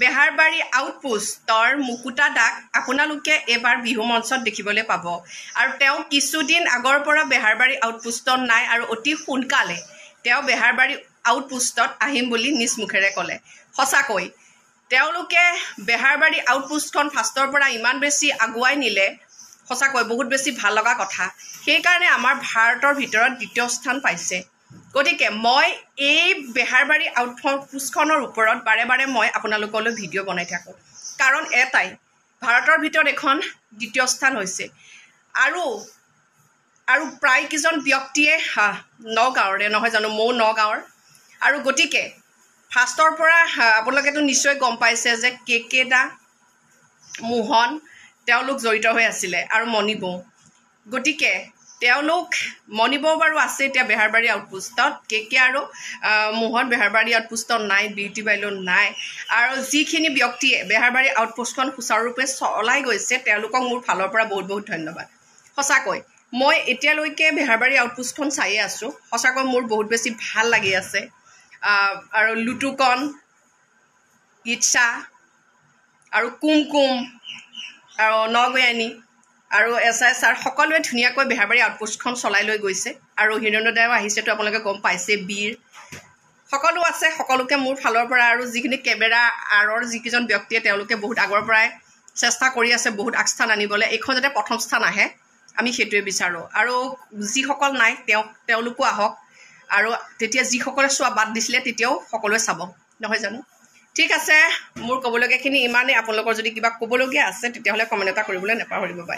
বেহাৰবাৰী আউটপোষ্টৰ মুকুতা দাক আপোনালোকে এইবাৰ বিহু মঞ্চত দেখিবলৈ পাব আৰু তেওঁ কিছুদিন আগৰ পৰা বেহাৰবাৰী আউটপোষ্টত নাই আৰু অতি সোনকালে তেওঁ বেহাৰবাৰী আউটপোষ্টত আহিম বুলি নিজ মুখেৰে ক'লে সঁচাকৈ তেওঁলোকে বেহাৰবাৰী আউটপোষ্টখন ফাৰ্ষ্টৰ পৰা ইমান বেছি আগুৱাই নিলে সঁচাকৈ বহুত বেছি ভাল লগা কথা সেইকাৰণে আমাৰ ভাৰতৰ ভিতৰত দ্বিতীয় স্থান পাইছে গতিকে মই এই বেহাৰবাৰী আউটফৰ কোচখনৰ ওপৰত বাৰে বাৰে মই আপোনালোকলৈ ভিডিঅ' বনাই থাকোঁ কাৰণ এটাই ভাৰতৰ ভিতৰত এখন দ্বিতীয় স্থান হৈছে আৰু আৰু প্ৰায়কেইজন ব্যক্তিয়ে নগাঁৱৰে নহয় জানো মৌ নগাঁৱৰ আৰু গতিকে ফাৰ্ষ্টৰ পৰা আপোনালোকেতো নিশ্চয় গম পাইছে যে কে কে দা মোহন তেওঁলোক জড়িত হৈ আছিলে আৰু মণিবৌ গতিকে তেওঁলোক মণিব বাৰু আছে এতিয়া বেহাৰবাৰী আউটপোষ্টত কে কে আৰু মোহন বেহাৰবাৰী আউটপোষ্টত নাই বিউটি বাইলো নাই আৰু যিখিনি ব্যক্তিয়ে বেহাৰবাৰী আউটপোষ্টখন সুচাৰুৰূপে চলাই গৈছে তেওঁলোকক মোৰ ফালৰ পৰা বহুত বহুত ধন্যবাদ সঁচাকৈ মই এতিয়ালৈকে বেহাৰবাৰী আউটপোষ্টখন চায়ে আছোঁ সঁচাকৈ মোৰ বহুত বেছি ভাল লাগি আছে আৰু লুটুকণ ইচ্ছা আৰু কুমকুম আৰু নগয়ানী আৰু এছ আই ছাৰ সকলোৱে ধুনীয়াকৈ বেহাৰবাৰী আউটপোষ্টখন চলাই লৈ গৈছে আৰু হিৰণ্যদায়ো আহিছেতো আপোনালোকে গম পাইছে বীৰ সকলো আছে সকলোকে মোৰ ফালৰ পৰা আৰু যিখিনি কেমেৰা আঁৰৰ যিকেইজন ব্যক্তিয়ে তেওঁলোকে বহুত আগৰ পৰাই চেষ্টা কৰি আছে বহুত আগস্থান আনিবলৈ এইখন যাতে প্ৰথম স্থান আহে আমি সেইটোৱে বিচাৰোঁ আৰু যিসকল নাই তেওঁ তেওঁলোকো আহক আৰু তেতিয়া যিসকলে চোৱা বাদ দিছিলে তেতিয়াও সকলোৱে চাব নহয় জানো ঠিক আছে মোৰ ক'বলগীয়াখিনি ইমানেই আপোনালোকৰ যদি কিবা ক'বলগীয়া আছে তেতিয়াহ'লে কমেণ্ট এটা কৰিবলৈ নেপাহৰিব পাৰে